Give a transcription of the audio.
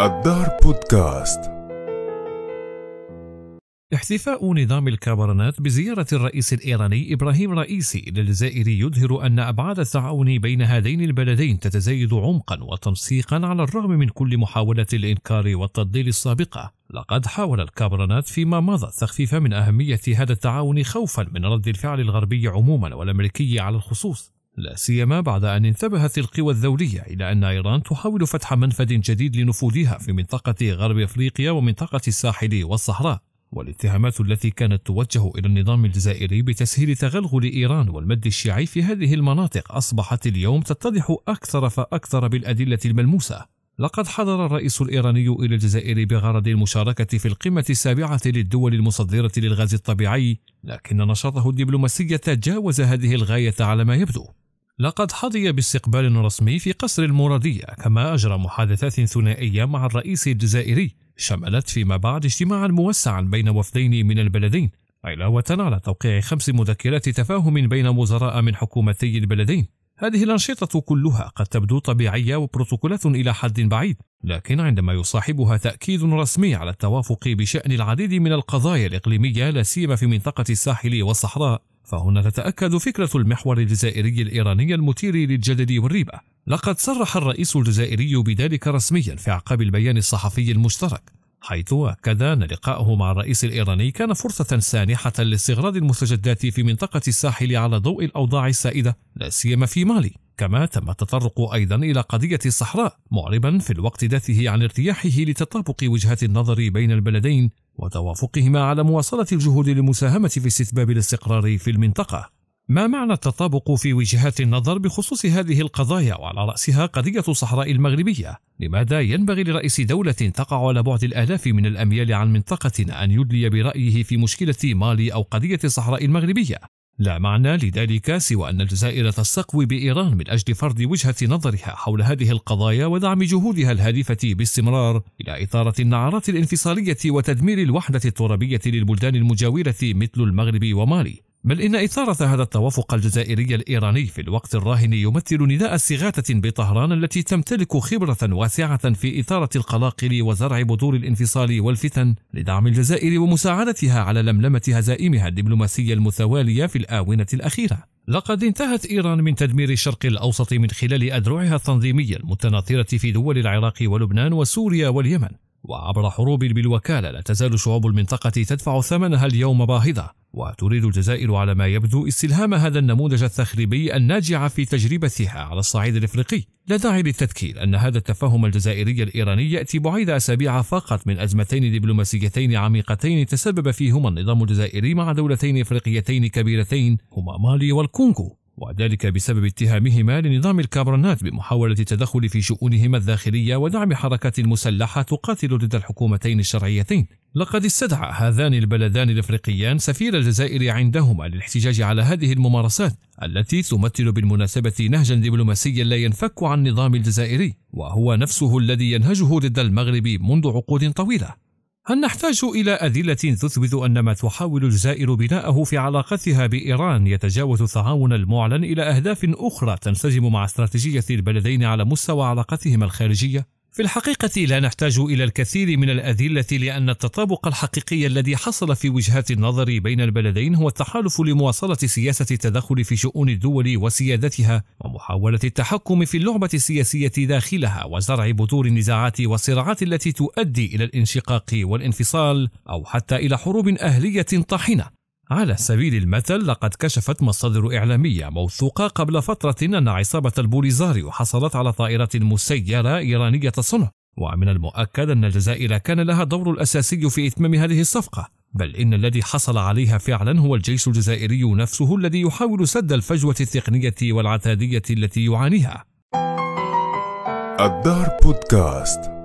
الدار بودكاست احتفاء نظام الكابرنات بزيارة الرئيس الإيراني إبراهيم رئيسي إلى يظهر أن أبعاد التعاون بين هذين البلدين تتزايد عمقا وتنسيقا على الرغم من كل محاولة الإنكار والتضليل السابقة لقد حاول الكابرنات فيما مضى التخفيف من أهمية هذا التعاون خوفا من رد الفعل الغربي عموما والأمريكي على الخصوص لا سيما بعد أن انتبهت القوى الدولية إلى أن إيران تحاول فتح منفذ جديد لنفوذها في منطقة غرب أفريقيا ومنطقة الساحل والصحراء والاتهامات التي كانت توجه إلى النظام الجزائري بتسهيل تغلغل إيران والمد الشيعي في هذه المناطق أصبحت اليوم تتضح أكثر فأكثر بالأدلة الملموسة لقد حضر الرئيس الإيراني إلى الجزائر بغرض المشاركة في القمة السابعة للدول المصدرة للغاز الطبيعي لكن نشاطه الدبلوماسي تجاوز هذه الغاية على ما يبدو لقد حظي باستقبال رسمي في قصر المرادية كما أجرى محادثات ثنائية مع الرئيس الجزائري شملت فيما بعد اجتماعا موسعا بين وفدين من البلدين علاوة على توقيع خمس مذكرات تفاهم بين وزراء من حكومتي البلدين هذه الأنشطة كلها قد تبدو طبيعية وبروتوكولات إلى حد بعيد لكن عندما يصاحبها تأكيد رسمي على التوافق بشأن العديد من القضايا الإقليمية لا سيما في منطقة الساحل والصحراء فهنا تتأكد فكرة المحور الجزائري الإيراني المثير للجدل والريبة لقد صرح الرئيس الجزائري بذلك رسميا في أعقاب البيان الصحفي المشترك حيث أكد أن لقائه مع الرئيس الإيراني كان فرصة سانحة لاستغراض المستجدات في منطقة الساحل على ضوء الأوضاع السائدة لا سيما في مالي كما تم التطرق أيضا إلى قضية الصحراء معربا في الوقت ذاته عن ارتياحه لتطابق وجهات النظر بين البلدين وتوافقهما على مواصلة الجهود للمساهمة في استتباب الاستقرار في المنطقة. ما معنى التطابق في وجهات النظر بخصوص هذه القضايا وعلى رأسها قضية الصحراء المغربية؟ لماذا ينبغي لرئيس دولة تقع على بعد الآلاف من الأميال عن منطقة أن يدلي برأيه في مشكلة مالي أو قضية الصحراء المغربية؟ لا معنى لذلك سوى أن الجزائر تستقوي بإيران من أجل فرض وجهة نظرها حول هذه القضايا ودعم جهودها الهادفة باستمرار إلى إثارة النعرات الانفصالية وتدمير الوحدة الترابية للبلدان المجاورة مثل المغرب ومالي بل إن إثارة هذا التوافق الجزائري الإيراني في الوقت الراهن يمثل نداء استغاثة بطهران التي تمتلك خبرة واسعة في إثارة القلاقل وزرع بذور الانفصال والفتن لدعم الجزائر ومساعدتها على لملمة هزائمها الدبلوماسية المتوالية في الآونة الأخيرة. لقد انتهت إيران من تدمير الشرق الأوسط من خلال أدرعها التنظيمية المتناثرة في دول العراق ولبنان وسوريا واليمن وعبر حروب بالوكالة لا تزال شعوب المنطقة تدفع ثمنها اليوم باهظة وتريد الجزائر على ما يبدو استلهام هذا النموذج التخريبي الناجع في تجربتها على الصعيد الافريقي لا داعي للتذكير ان هذا التفاهم الجزائري الايراني ياتي بعيد اسابيع فقط من ازمتين دبلوماسيتين عميقتين تسبب فيهما النظام الجزائري مع دولتين افريقيتين كبيرتين هما مالي والكونغو وذلك بسبب اتهامهما لنظام الكابرنات بمحاولة التدخل في شؤونهما الداخلية ودعم حركات مسلحة تقاتل ضد الحكومتين الشرعيتين. لقد استدعى هذان البلدان الافريقيان سفير الجزائر عندهما للاحتجاج على هذه الممارسات التي تمثل بالمناسبة نهجا دبلوماسيا لا ينفك عن النظام الجزائري وهو نفسه الذي ينهجه ضد المغرب منذ عقود طويلة. هل نحتاج إلى أدلة تثبت أن ما تحاول الجزائر بناءه في علاقتها بإيران يتجاوز التعاون المعلن إلى أهداف أخرى تنسجم مع استراتيجية البلدين على مستوى علاقتهما الخارجية؟ في الحقيقة لا نحتاج إلى الكثير من الأدلة لأن التطابق الحقيقي الذي حصل في وجهات النظر بين البلدين هو التحالف لمواصلة سياسة التدخل في شؤون الدول وسيادتها ومحاولة التحكم في اللعبة السياسية داخلها وزرع بذور النزاعات والصراعات التي تؤدي إلى الانشقاق والانفصال أو حتى إلى حروب أهلية طاحنة على سبيل المثل لقد كشفت مصادر إعلامية موثوقة قبل فترة أن عصابة البوليزاريو حصلت على طائرة مسيرة إيرانية صنع ومن المؤكد أن الجزائر كان لها دور الأساسي في إتمام هذه الصفقة بل إن الذي حصل عليها فعلا هو الجيش الجزائري نفسه الذي يحاول سد الفجوة التقنية والعتادية التي يعانيها الدار بودكاست